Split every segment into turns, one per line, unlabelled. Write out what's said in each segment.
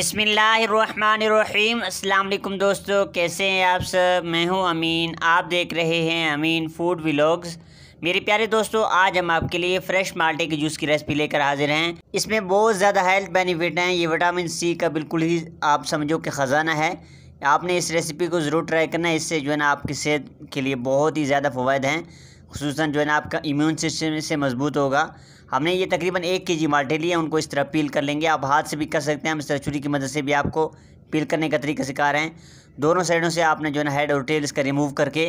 अस्सलाम वालेकुम दोस्तों कैसे हैं आप सब मैं हूं अमीन आप देख रहे हैं अमीन फूड व्लॉग्स मेरे प्यारे दोस्तों आज हम आपके लिए फ्रेश माल्टे के जूस की रेसिपी लेकर हाजिर हैं इसमें बहुत ज़्यादा हेल्थ बेनिफिट हैं ये विटामिन सी का बिल्कुल ही आप समझो कि ख़जाना है आपने इस रेसिपी को ज़रूर ट्राई करना है इससे जो है ना आपकी सेहत के लिए बहुत ही ज़्यादा फ़वाद हैं खूस जो है ना आपका इम्यून सिस्टम से मजबूत होगा हमने ये तकरीबन एक के जी माल्टे लिए उनको इस तरह पील कर लेंगे आप हाथ से भी कर सकते हैं हम इस तरह छुरी की मदद से भी आपको पील करने का तरीका सिखा रहे हैं दोनों साइडों से आपने जो है ना हेड और टेल इसका रिमूव करके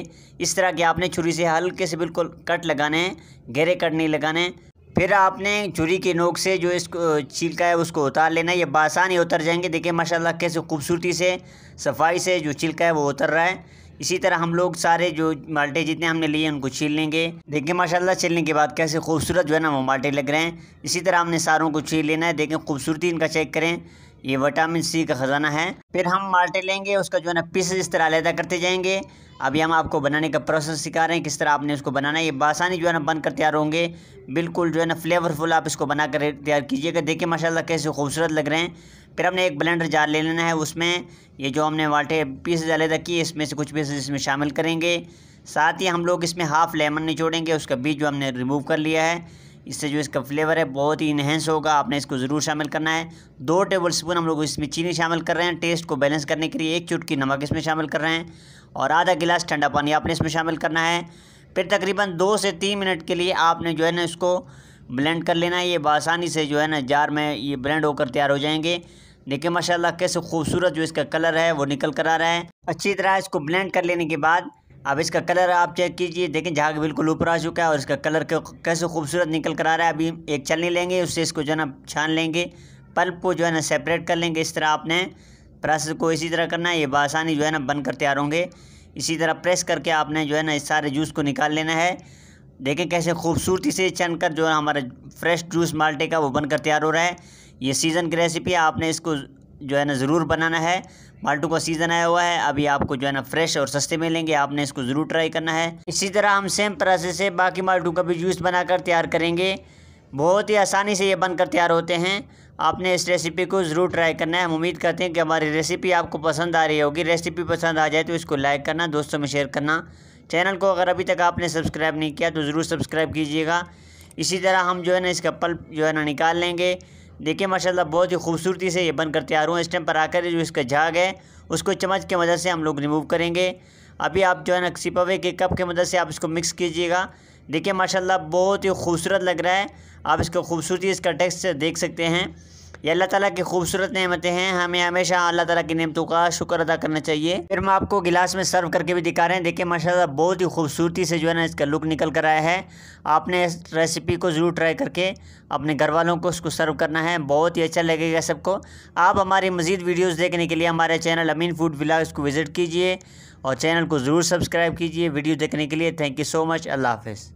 इस तरह के आपने छुरी से हल्के से बिल्कुल कट लगाने हैं गहरे कट नहीं लगाने हैं फिर आपने छुरी के नोक से जो इसको छिलका है उसको उतार लेना ये बासानी उतर जाएंगे देखिए माशाल्लाह कैसे खूबसूरती से सफाई से जो छिलका है वो उतर रहा है इसी तरह हम लोग सारे जो माल्टे जितने हमने लिए उनको छील लेंगे देखें माशाल्लाह छीलने के बाद कैसे खूबसूरत जो है ना वो माल्टे लग रहे हैं इसी तरह हमने सारों को छील लेना है देखें खूबसूरती इनका चेक करें ये विटामिन सी का ख़जाना है फिर हम माल्टे लेंगे उसका जो है ना पीसेज इस तरह अलहदा करते जाएंगे अभी हम आपको बनाने का प्रोसेस सिखा रहे हैं किस तरह आपने इसको बनाना है ये बासानी जो है ना बनकर तैयार होंगे बिल्कुल जो है ना फ्लेवरफुल आप इसको बना कर तैयार कीजिएगा देखिए माशाल्लाह कैसे खूबसूरत लग रहे हैं फिर हमने एक ब्लेंडर जार ले लेना है उसमें ये जो हमने वाल्टे पीसेज अलहदा किए इसमें से कुछ पीसेज इसमें शामिल करेंगे साथ ही हम लोग इसमें हाफ़ लेमन निचोड़ेंगे उसका बीज जो हमने रिमूव कर लिया है इससे जो इसका फ्लेवर है बहुत ही इन्हेंस होगा आपने इसको ज़रूर शामिल करना है दो टेबल स्पून हम लोग इसमें चीनी शामिल कर रहे हैं टेस्ट को बैलेंस करने के लिए एक चुटकी नमक इसमें शामिल कर रहे हैं और आधा गिलास ठंडा पानी आपने इसमें शामिल करना है फिर तकरीबन दो से तीन मिनट के लिए आपने जो है ना इसको ब्लेंड कर लेना है ये बसानी से जो है ना जार में ये ब्लेंड होकर तैयार हो जाएंगे देखिए माशाल्लाह कैसे खूबसूरत जो इसका कलर है वो निकल कर आ रहा है अच्छी तरह इसको ब्लेंड कर लेने के बाद अब इसका कलर आप चेक कीजिए देखें झाग बिल्कुल ऊपर आ चुका है और इसका कलर कैसे खूबसूरत निकल कर आ रहा है अभी एक चलनी लेंगे उससे इसको जो है ना छान लेंगे पल्प को जो है ना सेपरेट कर लेंगे इस तरह आपने प्रेस को इसी तरह करना है ये बासानी जो है ना बन कर तैयार होंगे इसी तरह प्रेस करके आपने जो है ना इस सारे जूस को निकाल लेना है देखें कैसे खूबसूरती से छन कर जो है हमारा फ्रेश जूस माल्टे का वो बनकर तैयार हो रहा है ये सीज़न की रेसिपी है आपने इसको जो है ना ज़रूर बनाना है माल्टू का सीज़न आया हुआ है अभी आपको जो है ना फ्रेश और सस्ते मिलेंगे आपने इसको ज़रूर ट्राई करना है इसी तरह हम सेम प्रोसेस से बाकी माल्टू का भी जूस बनाकर तैयार करेंगे बहुत ही आसानी से ये बनकर तैयार होते हैं आपने इस रेसिपी को ज़रूर ट्राई करना है हम उम्मीद करते हैं कि हमारी रेसिपी आपको पसंद आ रही होगी रेसिपी पसंद आ जाए तो इसको लाइक करना दोस्तों में शेयर करना चैनल को अगर अभी तक आपने सब्सक्राइब नहीं किया तो ज़रूर सब्सक्राइब कीजिएगा इसी तरह हम जो है ना इसका पल्प जो है ना निकाल लेंगे देखिए माशाल्लाह बहुत ही खूबसूरती से ये बनकर तैयार हुआ इस टाइम पर आकर जो इसका झाग है उसको चम्मच की मदद से हम लोग रिमूव करेंगे अभी आप जो है ना सिपावे के कप की मदद से आप इसको मिक्स कीजिएगा देखिए माशाल्लाह बहुत ही खूबसूरत लग रहा है आप इसको खूबसूरती इसका टेक्स्ट देख सकते हैं ये अल्लाह ताला की खूबसूरत नियमतें हैं हमें हमेशा अल्लाह ताला की नियमतों का शुक्र अदा करना चाहिए फिर हम आपको गिलास में सर्व करके भी दिखा रहे हैं देखिए माशाल्लाह बहुत ही खूबसूरती से जो है ना इसका लुक निकल कर आया है आपने इस रेसिपी को ज़रूर ट्राई करके अपने घर वालों को उसको सर्व करना है बहुत ही अच्छा लगेगा सबको आप हमारी मज़ीद वीडियोज़ देखने के लिए हमारे चैनल अमीन फूड ब्लाग्स को विज़िट कीजिए और चैनल को ज़रूर सब्सक्राइब कीजिए वीडियो देखने के लिए थैंक यू सो मच अल्लाह हाफिज़